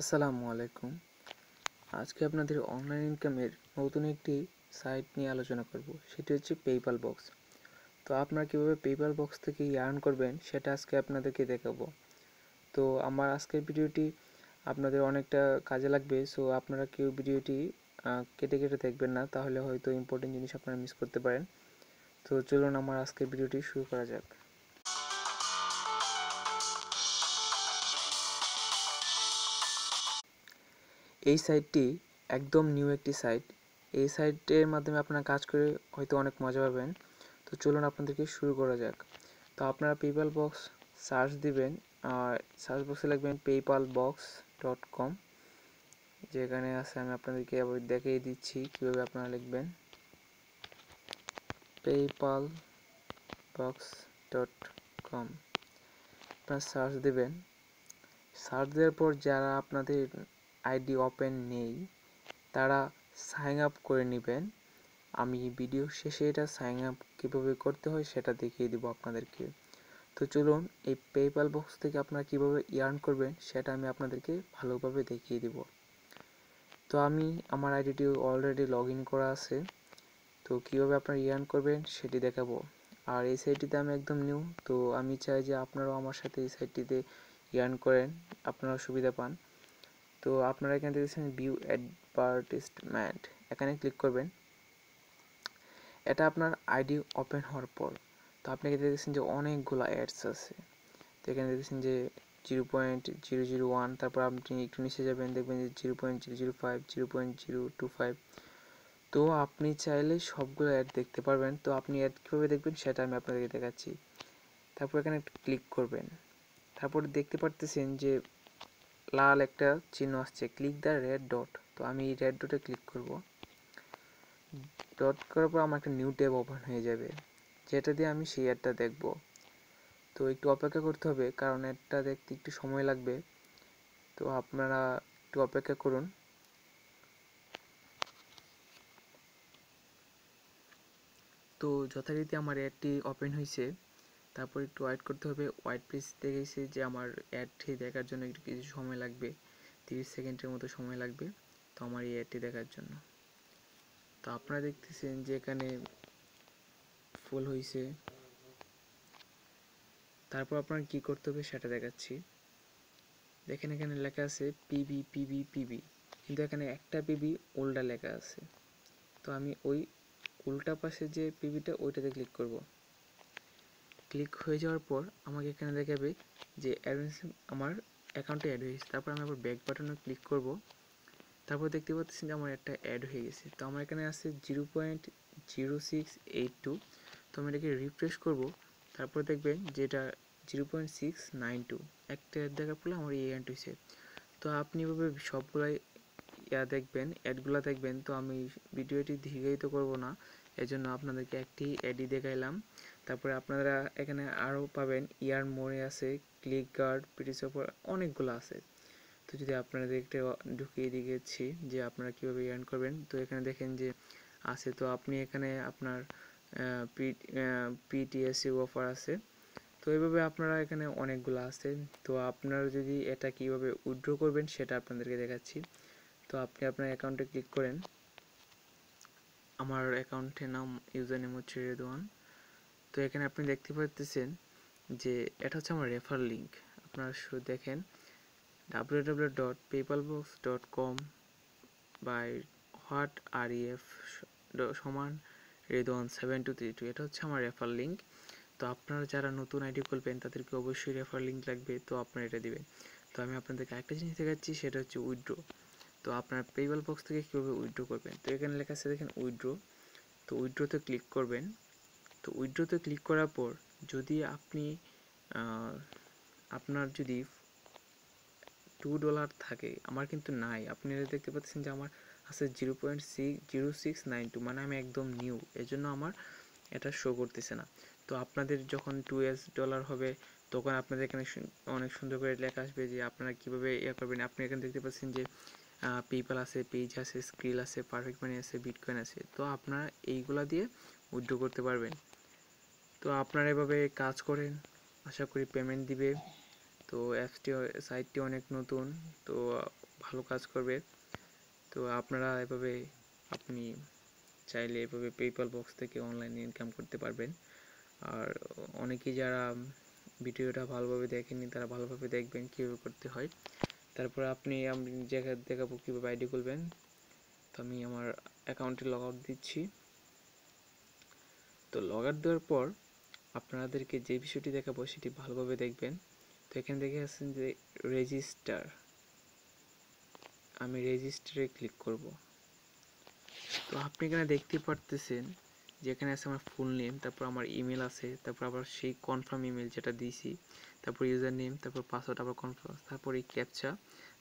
আসসালামু আলাইকুম আজকে আপনাদের অনলাইন ইনকামের নতুন একটি সাইট নিয়ে আলোচনা করব সেটি হচ্ছে পেপাল বক্স তো আপনারা কীভাবে পেপাল বক্স থেকে ইয়ার্ন করবেন সেটা আজকে আপনাদেরকে দেখাবো তো আমার আজকের ভিডিওটি আপনাদের অনেকটা কাজে লাগবে সো আপনারা কেউ ভিডিওটি কেটে কেটে দেখবেন না তাহলে হয়তো ইম্পর্টেন্ট জিনিস আপনারা মিস করতে পারেন তো চলুন আমার আজকের ভিডিওটি শুরু করা যাক এই সাইটটি একদম নিউ একটি সাইট এই সাইটের মাধ্যমে আপনারা কাজ করে হয়তো অনেক মজা পাবেন তো চলুন আপনাদেরকে শুরু করা যাক তো আপনারা পেপাল বক্স সার্চ দিবেন আর সার্চ বক্সে লিখবেন পেপাল বক্স ডট কম যেখানে আছে আমি আপনাদেরকে আবার দেখিয়ে দিচ্ছি কীভাবে আপনারা লিখবেন পেপাল বক্স ডট কম আপনারা সার্চ দেবেন সার্চ দেওয়ার পর যারা আপনাদের আইডি ওপেন নেই তারা সাইন আপ করে নেবেন আমি ভিডিও শেষে এটা সাইন আপ কীভাবে করতে হয় সেটা দেখিয়ে দেবো আপনাদেরকে তো চলুন এই পেপ্যাল বক্স থেকে আপনারা কীভাবে ইয়ার্ন করবেন সেটা আমি আপনাদেরকে ভালোভাবে দেখিয়ে দেব তো আমি আমার আইডিটি অলরেডি লগ করা আছে তো কীভাবে আপনারা ইয়ার্ন করবেন সেটি দেখাবো আর এই সাইটটিতে আমি একদম নিউ তো আমি চাই যে আপনারাও আমার সাথে এই সাইটটিতে ইয়ার্ন করেন আপনারা সুবিধা পান তো আপনারা এখানে দেখেছেন ভিউ অ্যাডভার্টিসমেন্ট এখানে ক্লিক করবেন এটা আপনার আইডি ওপেন হওয়ার পর তো আপনি এখানে দেখতেছেন যে অনেকগুলো অ্যাডস আছে তো এখানে দেখেছেন যে zero point zero zero one তারপর আপনি একটু নিচে যাবেন দেখবেন যে zero point zero zero five zero point zero two five তো আপনি চাইলে সবগুলো অ্যাড দেখতে পারবেন তো আপনি অ্যাড কীভাবে দেখবেন সেটা আমি আপনাদেরকে দেখাচ্ছি তারপর এখানে ক্লিক করবেন তারপর দেখতে পারতেছেন যে লাল একটা চিহ্ন আসছে ক্লিক দ্য রেড ডট তো আমি এই রেড ডটে ক্লিক করব ডট করার পর আমার একটা নিউ ট্যাব ওপেন হয়ে যাবে যেটা দিয়ে আমি সেই অ্যাডটা দেখব তো একটু অপেক্ষা করতে হবে কারণ অ্যাডটা দেখতে একটু সময় লাগবে তো আপনারা একটু অপেক্ষা করুন তো যথারীতি আমার অ্যাডটি ওপেন হয়েছে তারপর একটু ওয়েট করতে হবে ওয়েট পেজ দেখেছি যে আমার অ্যাডটি দেখার জন্য একটু কিছু সময় লাগবে তিরিশ সেকেন্ডের মতো সময় লাগবে তো আমার এই অ্যাডটি দেখার জন্য তো আপনারা দেখতেছেন যে এখানে ফুল হয়েছে তারপর আপনার কি করতে হবে সেটা দেখাচ্ছি দেখেন এখানে লেখা আছে পিবি পিবি পিবি কিন্তু এখানে একটা পিবি উল্টা লেখা আছে তো আমি ওই উল্টা পাশে যে পিবিটা ওইটাতে ক্লিক করব ক্লিক হয়ে যাওয়ার পর আমাকে এখানে দেখাবে যে অ্যাডভান্স আমার অ্যাকাউন্টে অ্যাড হয়ে গেছে তারপর আমি আবার ব্যাক বাটনে ক্লিক করব তারপর দেখতে পাচ্ছেন যে আমার একটা অ্যাড হয়ে গেছে তো আমার এখানে আছে zero point zero six eight two তো আমি এটাকে রিফ্রেশ করব তারপর দেখবেন যেটা zero point six nine two একটা অ্যাড দেখার ফলে আমার এই অ্যাড হয়েছে তো আপনি এভাবে সবগুলাই ইয়া দেখবেন অ্যাডগুলো দেখবেন তো আমি ভিডিওটি দীর্ঘায়িত করব না এজন্য আপনাদেরকে একটি অ্যাডই দেখাইলাম তারপরে আপনারা এখানে আরও পাবেন ইয়ার মোড়ে আছে ক্লিক গার্ড পিটিসফার অনেকগুলো আছে তো যদি আপনাদের একটা ঢুকিয়ে দিয়ে গেছি যে আপনারা কীভাবে ইয়ার্ন করবেন তো এখানে দেখেন যে আছে তো আপনি এখানে আপনার পি পিটিএসসি অফার আছে তো এইভাবে আপনারা এখানে অনেকগুলো আছে তো আপনারা যদি এটা কিভাবে উইথড্র করবেন সেটা আপনাদেরকে দেখাচ্ছি তো আপনি আপনার অ্যাকাউন্টে ক্লিক করেন আমার অ্যাকাউন্টের নাম ইউজার নেম হচ্ছে রেদওয়ান তো এখানে আপনি দেখতে পাচ্ছেন যে এটা হচ্ছে আমার রেফার লিঙ্ক আপনারা শুধু দেখেন W W dot PayPal box dot com by what R EF সমান Redwan seven two three two এটা হচ্ছে আমার রেফার লিঙ্ক তো আপনারা যারা নতুন আইডি খুলবেন তাদেরকে অবশ্যই রেফার লিঙ্ক লাগবে তো আপনারা এটা দেবেন তো আমি আপনাদেরকে একটা জিনিস দেখাচ্ছি সেটা হচ্ছে উইড্রো তো আপনার পেপাল বক্স থেকে কীভাবে উইড্রো করবেন তো এখানে লেখা আছে দেখেন উইড্রো তো উইড্রোতে ক্লিক করবেন তো উইড্রোতে ক্লিক করার পর যদি আপনি আপনার যদি টু ডলার থাকে আমার কিন্তু নাই আপনারা দেখতে পাচ্ছেন যে আমার আছে zero point six zero six nine two মানে আমি একদম নিউ এজন্য আমার এটা শো করতেছে না তো আপনাদের যখন টু এস ডলার হবে তখন আপনাদের এখানে অনেক সুন্দর করে লেখা আসবে যে আপনারা কীভাবে ইয়ে করবেন আপনি এখানে দেখতে পাচ্ছেন যে পেপাল আছে পেজ আছে স্কিল আছে পারফেক্ট মানি আছে বিটকয়েন আছে তো আপনারা এইগুলা দিয়ে উইড্রো করতে পারবেন তো আপনারা এভাবে কাজ করেন আশা করি পেমেন্ট দিবে তো অ্যাপসটি সাইটটি অনেক নতুন তো ভালো কাজ করবে তো আপনারা এভাবে আপনি চাইলে এভাবে পেপাল বক্স থেকে অনলাইনে ইনকাম করতে পারবেন আর অনেকেই যারা ভিডিওটা ভালোভাবে দেখেননি তারা ভালোভাবে দেখবেন কীভাবে করতে হয় তারপর আপনি আমি দেখা দেখাবো কীভাবে আইডি খুলবেন তো আমি আমার অ্যাকাউন্টে লগ আউট দিচ্ছি তো লগ আউট দেওয়ার পর আপনাদেরকে যে বিষয়টি দেখাবো সেটি ভালোভাবে দেখবেন তো এখানে দেখে আসছেন যে রেজিস্টার আমি রেজিস্টারে ক্লিক করব তো আপনি এখানে দেখতে পারতেছেন যেখানে আছে আমার ফুল নেম তারপর আমার ইমেল আছে তারপর আবার সেই কনফার্ম ইমেল যেটা দিয়েছি তারপর ইউজার নেম তারপর পাসওয়ার্ড আবার কনফার্ম তারপর এই ক্যাপচা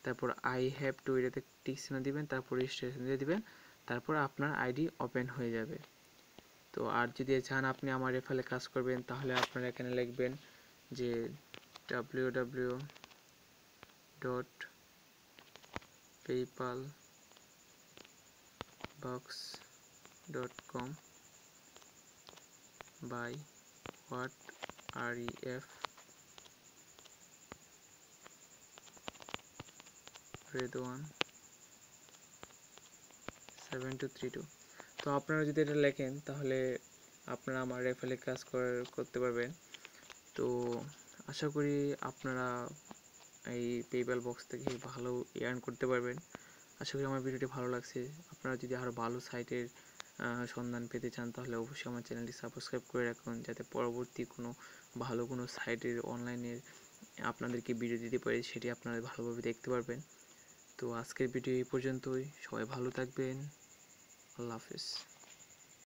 তারপর আই হ্যাভ টু এটাতে টিক চিহ্ন দিবেন তারপর রেজিস্ট্রেশন দিয়ে দিবেন তারপর আপনার আইডি ওপেন হয়ে যাবে তো আর যদি চান আপনি আমার এফালে কাজ করবেন তাহলে আপনারা এখানে লিখবেন যে W W dot PayPal box dot com by what R F Redwan seven two three two তো আপনারা যদি এটা লেখেন তাহলে আপনারা আমার কাজ কর করতে পারবেন তো আশা করি আপনারা এই পেপ্যাল বক্স থেকে ভালো ইয়ার্ন করতে পারবেন আশা করি আমার ভিডিওটি ভালো লাগছে আপনারা যদি আরও ভালো সাইটের সন্ধান পেতে চান তাহলে অবশ্যই আমার চ্যানেলটি সাবস্ক্রাইব করে রাখুন যাতে পরবর্তী কোনো ভালো কোনো সাইটের অনলাইনের আপনাদেরকে ভিডিও দিতে পারি সেটি আপনারা ভালোভাবে দেখতে পারবেন তো আজকের ভিডিও এই পর্যন্তই সবাই ভালো থাকবেন I love this.